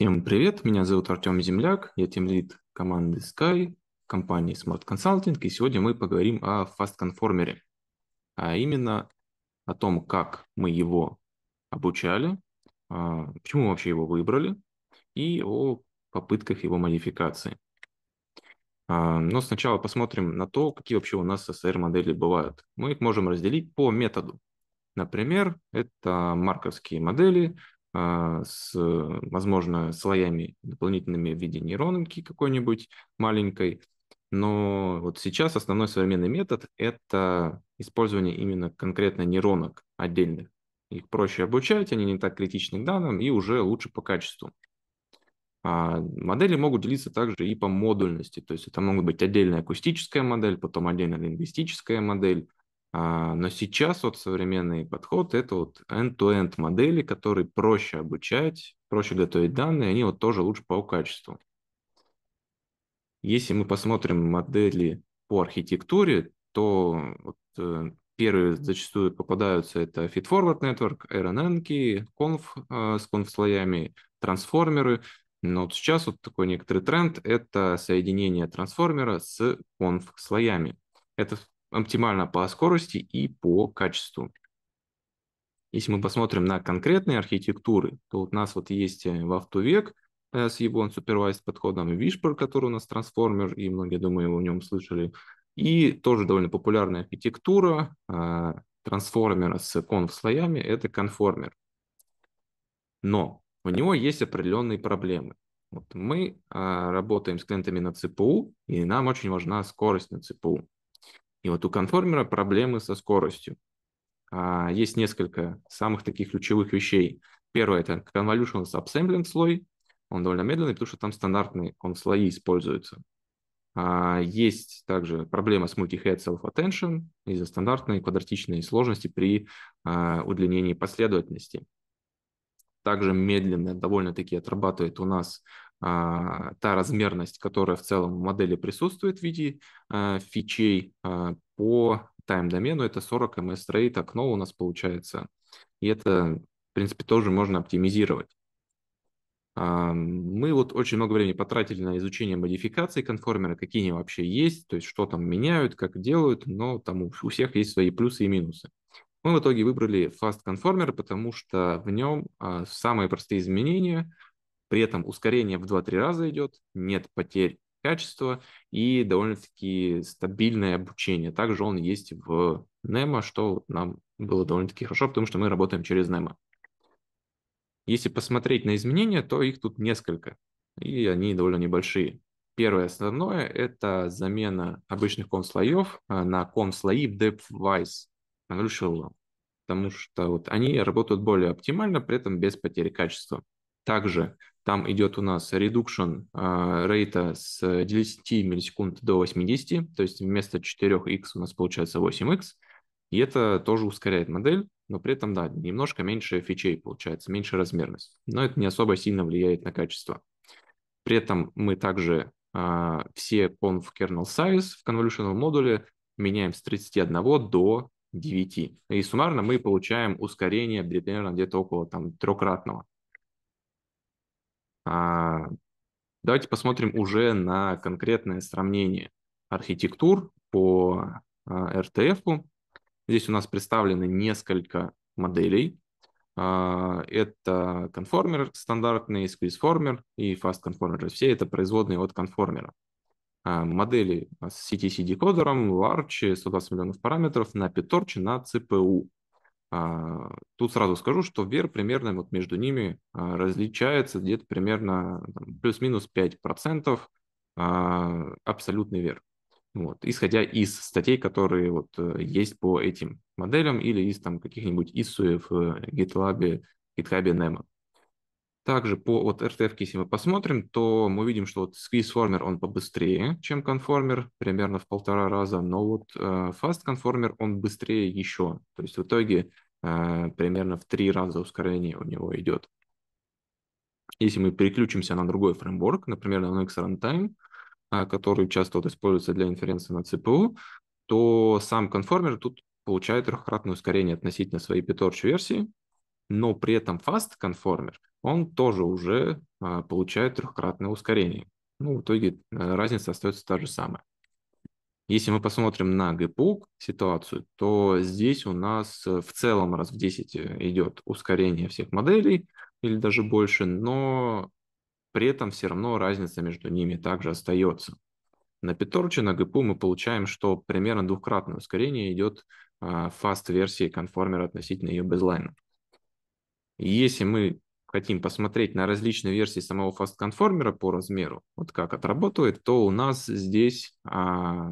Всем привет, меня зовут Артем Земляк, я тем лид команды Sky, компании Smart Consulting, и сегодня мы поговорим о Fast Conformer, а именно о том, как мы его обучали, а, почему мы вообще его выбрали, и о попытках его модификации. А, но сначала посмотрим на то, какие вообще у нас SSR-модели бывают. Мы их можем разделить по методу. Например, это марковские модели, а, с, возможно, слоями дополнительными в виде нейронки какой-нибудь маленькой. Но вот сейчас основной современный метод – это использование именно конкретно нейронок отдельных. Их проще обучать, они не так критичны к данным и уже лучше по качеству. А модели могут делиться также и по модульности, то есть это могут быть отдельная акустическая модель, потом отдельная лингвистическая модель, а, но сейчас вот современный подход – это вот end-to-end модели, которые проще обучать, проще готовить данные, они вот тоже лучше по качеству. Если мы посмотрим модели по архитектуре, то вот, э, первые зачастую попадаются это Feedforward Network, RNN, Conf э, с конф-слоями, трансформеры. Но вот сейчас вот такой некоторый тренд – это соединение трансформера с конф-слоями. Это оптимально по скорости и по качеству. Если мы посмотрим на конкретные архитектуры, то вот у нас вот есть э, в Вавтувек э, с его unsupervised подходом, и Вишпер, который у нас трансформер, и многие, думаю, о нем слышали. И тоже довольно популярная архитектура э, трансформера с конф-слоями – это конформер. Но у него есть определенные проблемы. Вот мы э, работаем с клиентами на ЦПУ, и нам очень важна скорость на ЦПУ. И вот у конформера проблемы со скоростью. А, есть несколько самых таких ключевых вещей. Первое – это convolutional subsampling слой. Он довольно медленный, потому что там стандартные он слои используются. А, есть также проблема с multi-head self-attention из-за стандартной квадратичной сложности при а, удлинении последовательности. Также медленно довольно-таки отрабатывает у нас а, та размерность, которая в целом в модели присутствует в виде а, фичей а, по тайм-домену, это 40 ms rate окно у нас получается. И это, в принципе, тоже можно оптимизировать. Мы вот очень много времени потратили на изучение модификаций конформера, какие они вообще есть, то есть что там меняют, как делают, но там у всех есть свои плюсы и минусы. Мы в итоге выбрали Fast Conformer, потому что в нем самые простые изменения – при этом ускорение в 2-3 раза идет, нет потерь качества и довольно-таки стабильное обучение. Также он есть в Nemo, что нам было довольно-таки хорошо, потому что мы работаем через Nemo. Если посмотреть на изменения, то их тут несколько, и они довольно небольшие. Первое основное – это замена обычных ком-слоев а, на ком-слои в depth-wise Evolution потому что вот они работают более оптимально, при этом без потери качества. Также там идет у нас reduction а, рейта с 10 миллисекунд до 80, то есть вместо 4x у нас получается 8x. И это тоже ускоряет модель, но при этом, да, немножко меньше фичей получается, меньше размерность. Но это не особо сильно влияет на качество. При этом мы также э, все conf kernel size в convolutional модуле меняем с 31 до 9. И суммарно мы получаем ускорение примерно где-то около там трехкратного. А, давайте посмотрим уже на конкретное сравнение архитектур по а, РТФ. Здесь у нас представлены несколько моделей. А, это конформер стандартный, SqueezeFormer, и FastConformer. Все это производные от конформера. Модели с CTC-декодером, large, 120 миллионов параметров на PyTorch, на CPU. А, тут сразу скажу, что вер примерно вот между ними а, различается где-то примерно плюс-минус 5% а, абсолютный вер. Вот, исходя из статей, которые вот э, есть по этим моделям или из там каких-нибудь ИСУев, э, э, GitLab, GitHub, Nemo. Также по вот RTF, если мы посмотрим, то мы видим, что вот сквиз-формер, он побыстрее, чем конформер, примерно в полтора раза, но вот э, fast-конформер, он быстрее еще. То есть в итоге э, примерно в три раза ускорение у него идет. Если мы переключимся на другой фреймворк, например, на NX Runtime, э, который часто вот используется для инференции на CPU, то сам конформер тут получает трехкратное ускорение относительно своей PyTorch версии, но при этом fast конформер, он тоже уже а, получает трехкратное ускорение. Ну, в итоге э, разница остается та же самая. Если мы посмотрим на ГПУ ситуацию, то здесь у нас э, в целом раз в 10 э, идет ускорение всех моделей или даже больше, но при этом все равно разница между ними также остается. На Петорче, на ГПУ мы получаем, что примерно двукратное ускорение идет фаст-версии конформера относительно ее безлайна. И если мы хотим посмотреть на различные версии самого фаст-конформера по размеру, вот как отработает, то у нас здесь а,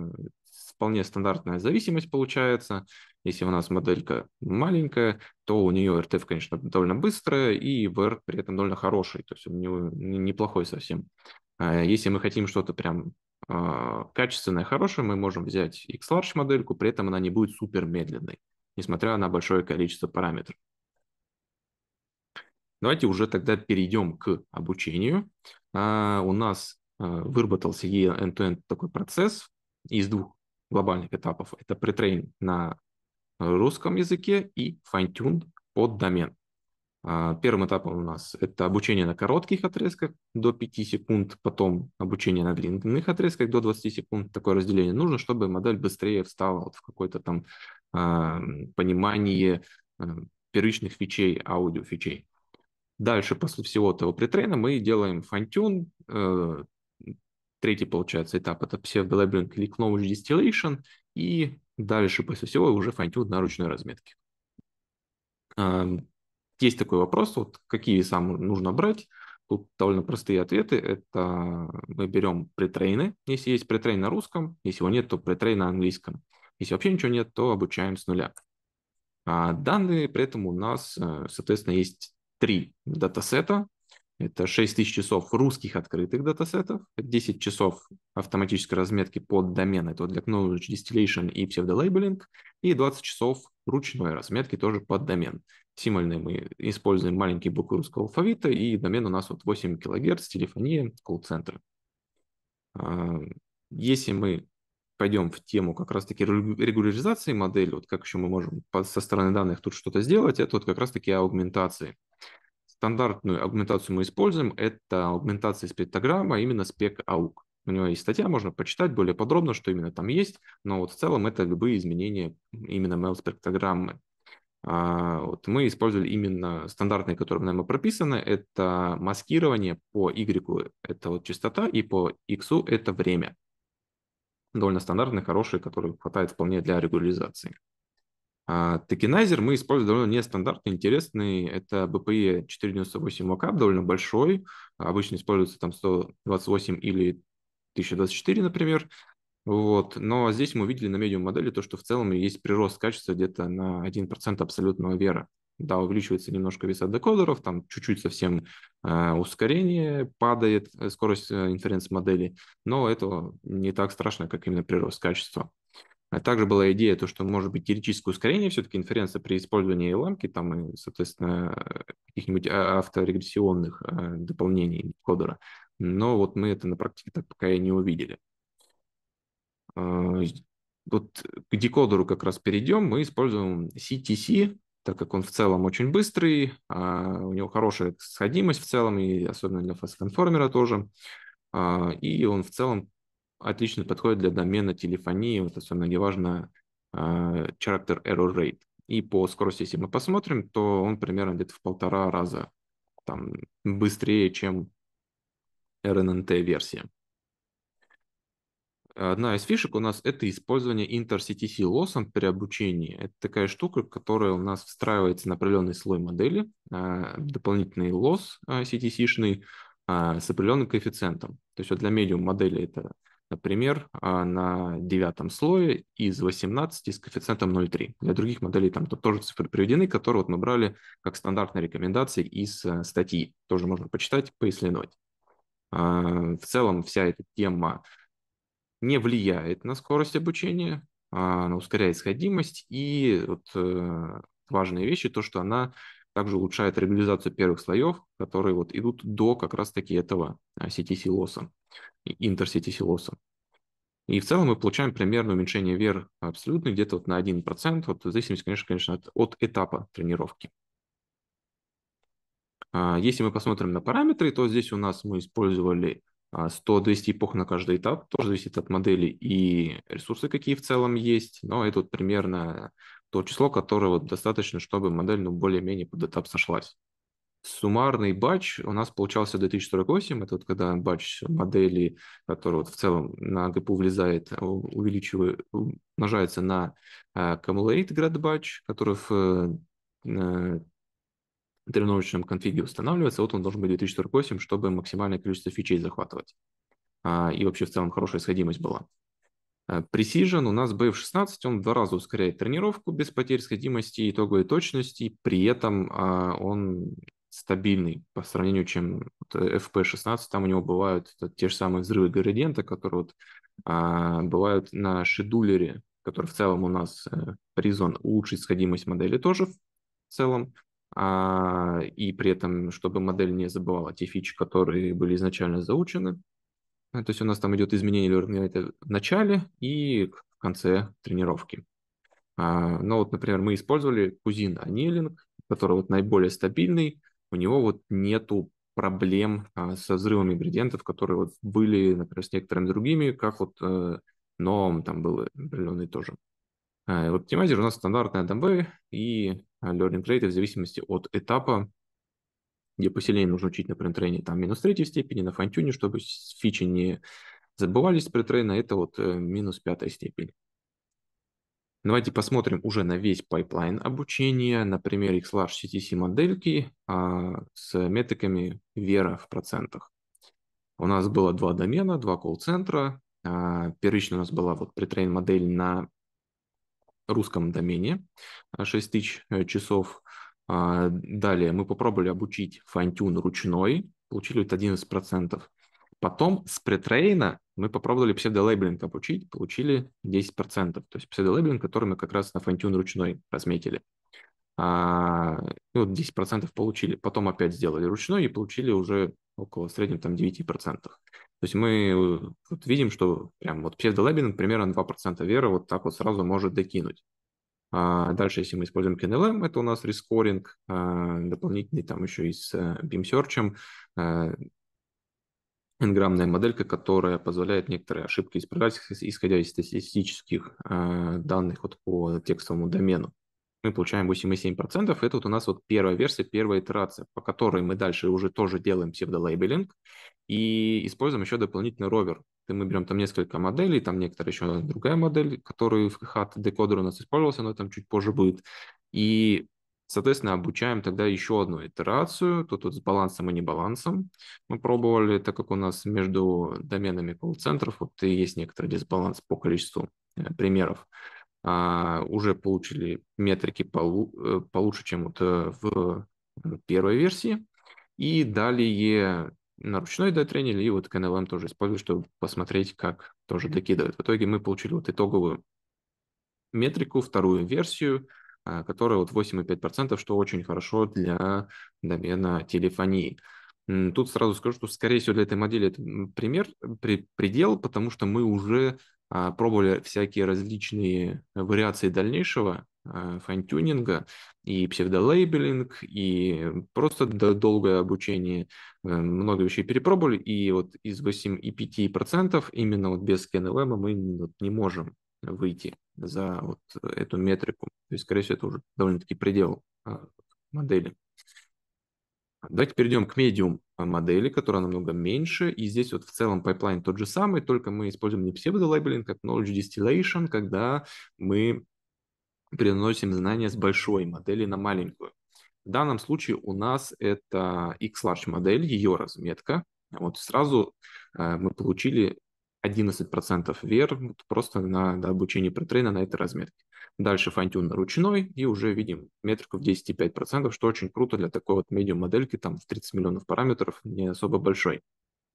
вполне стандартная зависимость получается. Если у нас моделька маленькая, то у нее RTF, конечно, довольно быстрая, и VR при этом довольно хороший, то есть у него неплохой совсем. А, если мы хотим что-то прям а, качественное, хорошее, мы можем взять X-Large модельку, при этом она не будет супер медленной, несмотря на большое количество параметров. Давайте уже тогда перейдем к обучению. А, у нас а, выработался end-to-end такой процесс из двух глобальных этапов. Это претрейн на русском языке и fine-tune под домен. А, первым этапом у нас это обучение на коротких отрезках до 5 секунд, потом обучение на длинных отрезках до 20 секунд. Такое разделение нужно, чтобы модель быстрее встала вот в какое-то там понимание первичных фичей, аудио фичей. Дальше, после всего этого притрейна, мы делаем фантюн. Э, третий, получается, этап – это псевдолейблинг или knowledge distillation. И дальше, после всего, уже фантюн на ручной разметке. Эм, есть такой вопрос, вот какие самые нужно брать. Тут довольно простые ответы. Это мы берем притрейны, если есть притрейн на русском, если его нет, то притрейн на английском. Если вообще ничего нет, то обучаем с нуля. А данные при этом у нас, э, соответственно, есть три датасета. Это тысяч часов русских открытых датасетов, 10 часов автоматической разметки под домены, это вот для Knowledge Distillation и псевдолейблинг и 20 часов ручной разметки тоже под домен. Символьные мы используем маленькие буквы русского алфавита, и домен у нас вот 8 кГц, телефония, колл-центр. А, если мы пойдем в тему как раз-таки регуляризации модели, вот как еще мы можем со стороны данных тут что-то сделать, это вот как раз-таки аугментации. Стандартную аугментацию мы используем, это аугментация спектрограмма, именно спек аук. У него есть статья, можно почитать более подробно, что именно там есть, но вот в целом это любые изменения именно ML спектрограммы. А, вот мы использовали именно стандартные, которые нам прописаны. Это маскирование по Y – это вот частота, и по X – это время довольно стандартные, хорошие, которые хватает вполне для регуляризации. А, токенайзер мы используем довольно нестандартный, интересный. Это BPE 498 Mockup, довольно большой. Обычно используется там 128 или 1024, например. Вот. Но здесь мы увидели на медиум модели то, что в целом есть прирост качества где-то на 1% абсолютного вера да, увеличивается немножко веса декодеров, там чуть-чуть совсем э, ускорение, падает э, скорость э, инференс модели, но это не так страшно, как именно прирост качества. А также была идея, то, что может быть теоретическое ускорение, все-таки инференса при использовании ламки, там, и, соответственно, каких-нибудь а, авторегрессионных э, дополнений кодера. Но вот мы это на практике так пока и не увидели э, вот к декодеру как раз перейдем, мы используем CTC, так как он в целом очень быстрый, а, у него хорошая сходимость в целом, и особенно для фаст-конформера тоже. А, и он в целом отлично подходит для домена телефонии, вот особенно где важно а, character error rate. И по скорости, если мы посмотрим, то он примерно где-то в полтора раза там, быстрее, чем RNNT-версия. Э, одна из фишек у нас это использование InterCTC лоссом при обучении. Это такая штука, которая у нас встраивается на определенный слой модели, а, дополнительный лосс CTC-шный а, а, с определенным коэффициентом. То есть вот для медиум модели это, например, на девятом слое из 18 с коэффициентом 0,3. Для других моделей там -то тоже цифры приведены, которые вот мы брали как стандартные рекомендации из э, статьи. Тоже можно почитать, поисследовать. В целом вся эта тема не влияет на скорость обучения, она а, ускоряет сходимость, и вот э, важная вещь, то, что она также улучшает регуляризацию первых слоев, которые вот идут до как раз-таки этого а, сети лосса, интер-CTC И в целом мы получаем примерно уменьшение вер абсолютно где-то вот на 1%, вот в зависимости, конечно, конечно от, от этапа тренировки. А, если мы посмотрим на параметры, то здесь у нас мы использовали 100-200 а, эпох на каждый этап, тоже зависит от модели и ресурсы, какие в целом есть, но это вот примерно то число, которое вот достаточно, чтобы модель ну, более-менее под этап сошлась. Суммарный батч у нас получался 2048, это вот когда батч модели, который вот в целом на ГПУ влезает, увеличивает, умножается на accumulate grad batch, который в э, тренировочном конфиге устанавливается, вот он должен быть 2048, чтобы максимальное количество фичей захватывать. А, и вообще в целом хорошая сходимость была. А, Precision у нас BF16, он в два раза ускоряет тренировку без потерь сходимости и итоговой точности, при этом а, он стабильный по сравнению, чем э, FP16, там у него бывают те же самые взрывы градиента, которые вот, а, бывают на шедулере, который в целом у нас а, э, призван улучшить сходимость модели тоже в целом а и при этом, чтобы модель не забывала те фичи, которые были изначально заучены. А, то есть у нас там идет изменение learning в начале и в конце тренировки. А, но вот, например, мы использовали кузин анилинг, который вот наиболее стабильный, у него вот нету проблем а, со взрывом ингредиентов, которые вот были, например, с некоторыми другими, как вот но э, там был определенный тоже Optimizer э, у нас стандартная дамбы и э, learning rate в зависимости от этапа, где поселение нужно учить на принтрейне, там минус третьей степени, на фантюне, чтобы фичи не забывались при трейне, это вот э, минус пятая степень. Давайте посмотрим уже на весь пайплайн обучения, на примере Xlarge CTC модельки а, с метриками вера в процентах. У нас было два домена, два колл-центра. А, первично у нас была вот притрейн модель на русском домене 6 э, тысяч э, часов. А, далее мы попробовали обучить фантюн ручной, получили 11%. Потом с претрейна мы попробовали псевдолейблинг обучить, получили 10%. То есть псевдолейблинг, который мы как раз на фантюн ручной разметили. А, вот ну, 10% получили. Потом опять сделали ручной и получили уже около среднем там 9%. То есть мы э, вот видим, что прям вот псевдолабинг примерно 2% веры вот так вот сразу может докинуть. А дальше, если мы используем KNLM, это у нас рескоринг, а, дополнительный там еще и с э, BeamSearch, энграмная а, моделька, которая позволяет некоторые ошибки исправлять, исходя из статистических а, данных вот по текстовому домену мы получаем 8,7%. Это вот у нас вот первая версия, первая итерация, по которой мы дальше уже тоже делаем псевдолейбелинг и используем еще дополнительный ровер. мы берем там несколько моделей, там некоторая еще другая модель, которую в HAT декодер у нас использовался, но там чуть позже будет. И Соответственно, обучаем тогда еще одну итерацию, тут вот с балансом и небалансом. Мы пробовали, так как у нас между доменами колл-центров вот и есть некоторый дисбаланс по количеству э, примеров. А, уже получили метрики э, получше, чем вот э, в первой версии. И далее на ручной дотренили и вот к тоже использую, чтобы посмотреть, как тоже докидывает. В итоге мы получили вот итоговую метрику, вторую версию, а, которая вот 8,5%, что очень хорошо для домена телефонии. Тут сразу скажу, что, скорее всего, для этой модели это пример, при, предел, потому что мы уже а, пробовали всякие различные вариации дальнейшего а, файн-тюнинга, и псевдолейбелинг, и просто долгое обучение, э, много вещей перепробовали, и вот из 8,5% именно вот без КНЛМ мы не можем выйти за вот эту метрику. То есть, скорее всего, это уже довольно-таки предел а, модели. Давайте перейдем к медиум а, модели, которая намного меньше. И здесь вот в целом пайплайн тот же самый, только мы используем не псевдолейблинг, как knowledge distillation, когда мы переносим знания с большой модели на маленькую. В данном случае у нас это X-Large модель, ее разметка. Вот сразу э, мы получили 11% вер просто на, на обучение претрейна на этой разметке. Дальше фантюн ручной и уже видим метрику в 10,5%, что очень круто для такой вот медиум модельки, там в 30 миллионов параметров, не особо большой.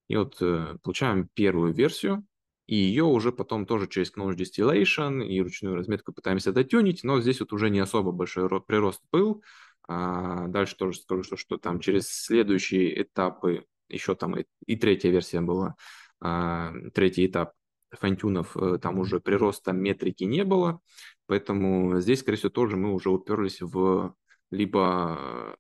И вот э, получаем первую версию, и ее уже потом тоже через Knowledge Distillation и ручную разметку пытаемся дотюнить, но здесь вот уже не особо большой прирост был. А дальше тоже скажу, что, что там через следующие этапы, еще там и, и третья версия была, а, третий этап фантюнов, э, там уже прироста метрики не было. Поэтому здесь, скорее всего, тоже мы уже уперлись в либо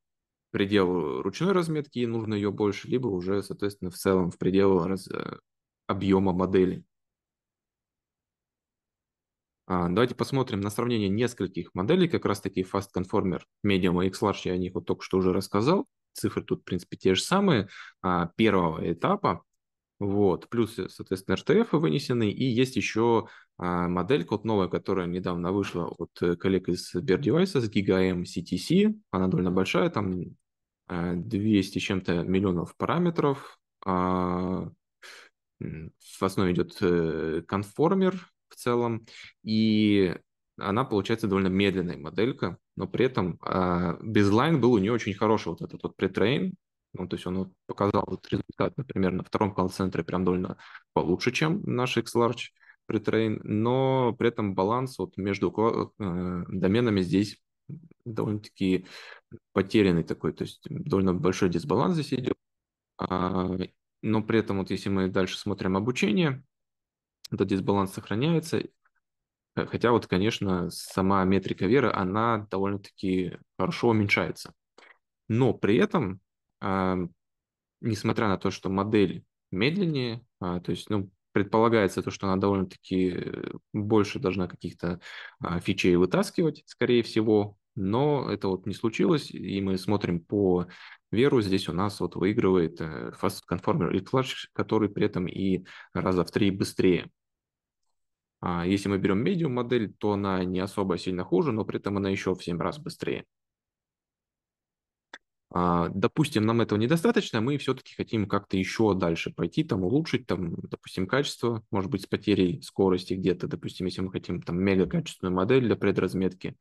предел ручной разметки, и нужно ее больше, либо уже, соответственно, в целом в предел раз... Э, объема модели. А, давайте посмотрим на сравнение нескольких моделей, как раз таки Fast Conformer, Medium и Xlarge. я о них вот только что уже рассказал. Цифры тут, в принципе, те же самые. А, первого этапа вот. Плюс, э, соответственно, РТФ вынесены. И есть еще а, моделька вот новая, которая недавно вышла от э, коллег из Бердевайса, с GigaM CTC. Она довольно большая, там 200 э, с чем-то миллионов параметров. А, в основе идет конформер в целом. И она получается довольно медленная моделька, но при этом э, а, безлайн был у нее очень хороший вот этот вот претрейн, ну, то есть он вот показал этот результат, например, на втором колл-центре прям довольно получше, чем наш X-Large Pretrain, но при этом баланс вот между э, доменами здесь довольно-таки потерянный такой, то есть довольно большой дисбаланс здесь идет. А, но при этом вот если мы дальше смотрим обучение, этот дисбаланс сохраняется, э, Хотя вот, конечно, сама метрика веры, она довольно-таки хорошо уменьшается. Но при этом а, несмотря на то, что модель медленнее, а, то есть, ну, предполагается то, что она довольно-таки больше должна каких-то а, фичей вытаскивать, скорее всего, но это вот не случилось, и мы смотрим по веру, здесь у нас вот выигрывает э, Fast Conformer и Flash, который при этом и раза в три быстрее. Если мы берем Medium модель, то она не особо сильно хуже, но при этом она еще в 7 раз быстрее. А, допустим, нам этого недостаточно, мы все-таки хотим как-то еще дальше пойти, там улучшить, там, допустим, качество, может быть, с потерей скорости где-то, допустим, если мы хотим там мега модель для предразметки,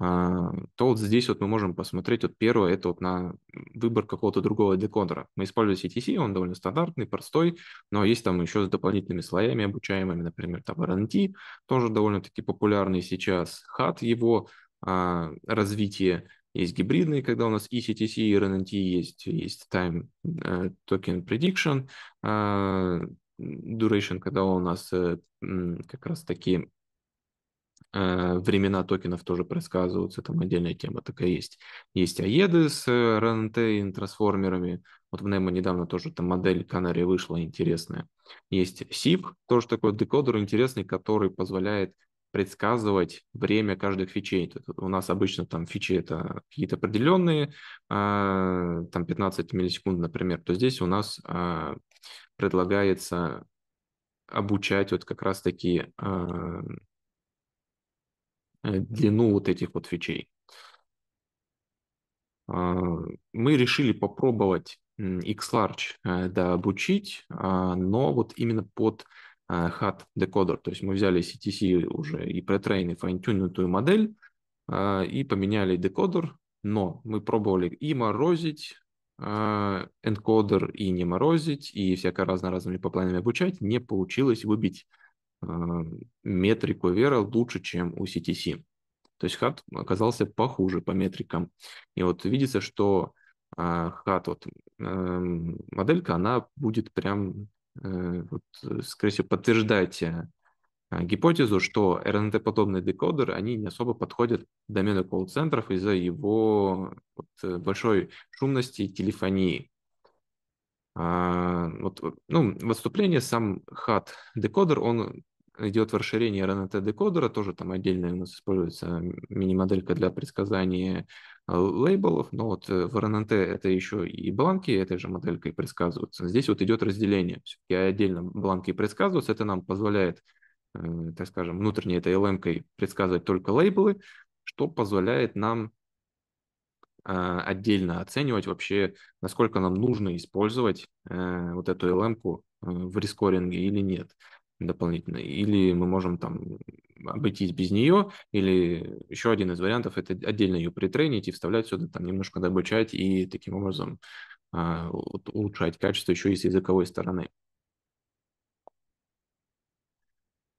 а, то вот здесь вот мы можем посмотреть, вот первое, это вот на выбор какого-то другого декодера. Мы используем CTC, он довольно стандартный, простой, но есть там еще с дополнительными слоями обучаемыми, например, там RNT, тоже довольно-таки популярный сейчас, HAT его а, развитие, есть гибридные, когда у нас e и CTC, и RNT есть, есть time э, token prediction, э, duration, когда у нас э, как раз таки времена токенов тоже предсказываются, там отдельная тема такая есть. Есть аеды с РНТ и трансформерами, вот в Nemo недавно тоже там модель Канари вышла интересная. Есть SIP, тоже такой декодер интересный, который позволяет предсказывать время каждых фичей. у нас обычно там фичи это какие-то определенные, а, там 15 миллисекунд, например, то здесь у нас а, предлагается обучать вот как раз-таки а, э, длину вот этих вот фичей. Мы решили попробовать XLarge э, да, обучить, но вот именно под HAT э, декодер. То есть мы взяли CTC уже и претрейн, и файнтюнитую модель э, и поменяли декодер, но мы пробовали и морозить э, энкодер, и не морозить, и всяко разно разными планам обучать. Не получилось выбить метрику вера лучше, чем у CTC. То есть хат оказался похуже по метрикам. И вот видится, что хат, вот эм, моделька, она будет прям Э, вот, э, скорее всего, подтверждаете э, гипотезу, что РНТ-подобные декодеры, они не особо подходят домену колл-центров из-за его вот, большой шумности и телефонии. А, вот, ну, в отступлении сам хат декодер, он идет в расширение RNT-декодера, тоже там отдельная у нас используется мини-моделька для предсказания э, лейблов, но вот э, в RNT это еще и бланки этой же моделькой предсказываются. Здесь вот идет разделение. все отдельно бланки предсказываются, это нам позволяет, э, так скажем, внутренней этой LM предсказывать только лейблы, что позволяет нам отдельно оценивать вообще, насколько нам нужно использовать вот эту LM в рескоринге или нет дополнительно, или мы можем там обойтись без нее, или еще один из вариантов – это отдельно ее притренить и вставлять сюда, там немножко дообучать и таким образом а, улучшать качество еще и с языковой стороны.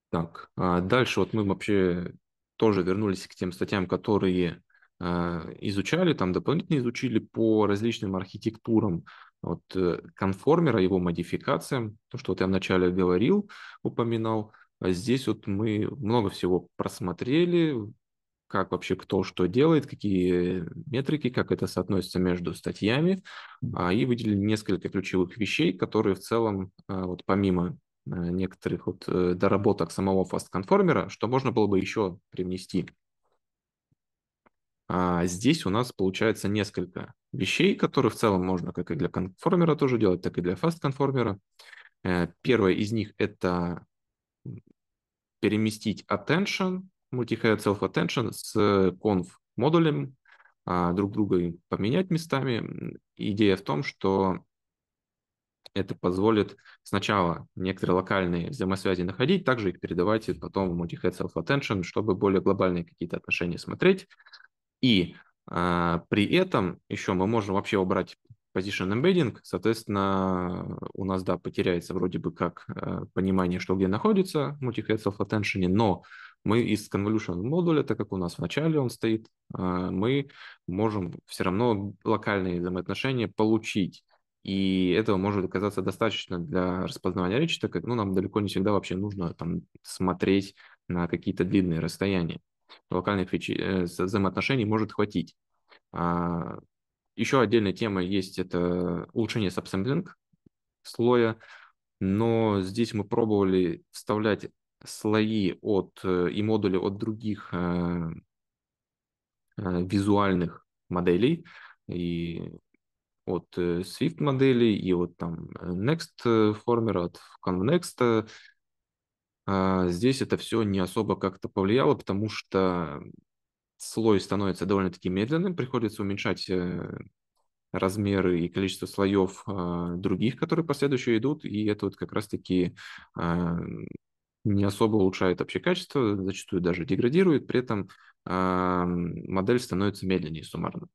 Так, а дальше вот мы вообще тоже вернулись к тем статьям, которые а, изучали, там дополнительно изучили по различным архитектурам вот э, конформера, его модификация, то, что вот я вначале говорил, упоминал, а здесь вот мы много всего просмотрели, как вообще кто что делает, какие метрики, как это соотносится между статьями, а, и выделили несколько ключевых вещей, которые в целом, а, вот помимо э, некоторых вот э, доработок самого фаст-конформера, что можно было бы еще привнести. А здесь у нас получается несколько вещей, которые в целом можно как и для конформера тоже делать, так и для фаст-конформера. Э, первое из них – это переместить attention, multi-head self-attention с conf модулем, а, друг друга поменять местами. Идея в том, что это позволит сначала некоторые локальные взаимосвязи находить, также их передавать и потом в multi-head self-attention, чтобы более глобальные какие-то отношения смотреть. И э, при этом еще мы можем вообще убрать position embedding, соответственно, у нас, да, потеряется вроде бы как э, понимание, что где находится multi-head self-attention, но мы из convolution модуля, так как у нас в начале он стоит, э, мы можем все равно локальные взаимоотношения получить. И этого может оказаться достаточно для распознавания речи, так как ну, нам далеко не всегда вообще нужно там, смотреть на какие-то длинные расстояния локальных э, взаимоотношений может хватить. А, Еще отдельная тема есть это улучшение сабсэмплинг слоя, но здесь мы пробовали вставлять слои от э, и модули от других э, визуальных моделей и от Swift моделей и от там Next Former, от ConNext а, здесь это все не особо как-то повлияло, потому что слой становится довольно-таки медленным, приходится уменьшать э, размеры и количество слоев а, других, которые последующие идут, и это вот как раз-таки а, не особо улучшает общее качество, зачастую даже деградирует, при этом модель становится медленнее суммарно.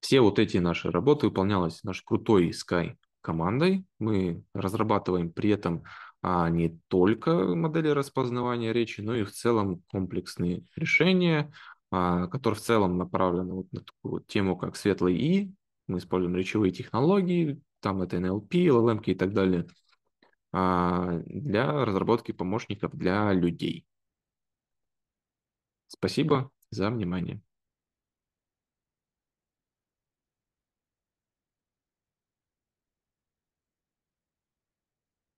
Все вот эти наши работы выполнялась наш крутой Sky командой. Мы разрабатываем при этом а, не только модели распознавания речи, но и в целом комплексные решения, а, которые в целом направлены вот на такую вот тему, как светлый и. Мы используем речевые технологии, там это NLP, LLM эм и так далее, а, для разработки помощников для людей. Спасибо за внимание.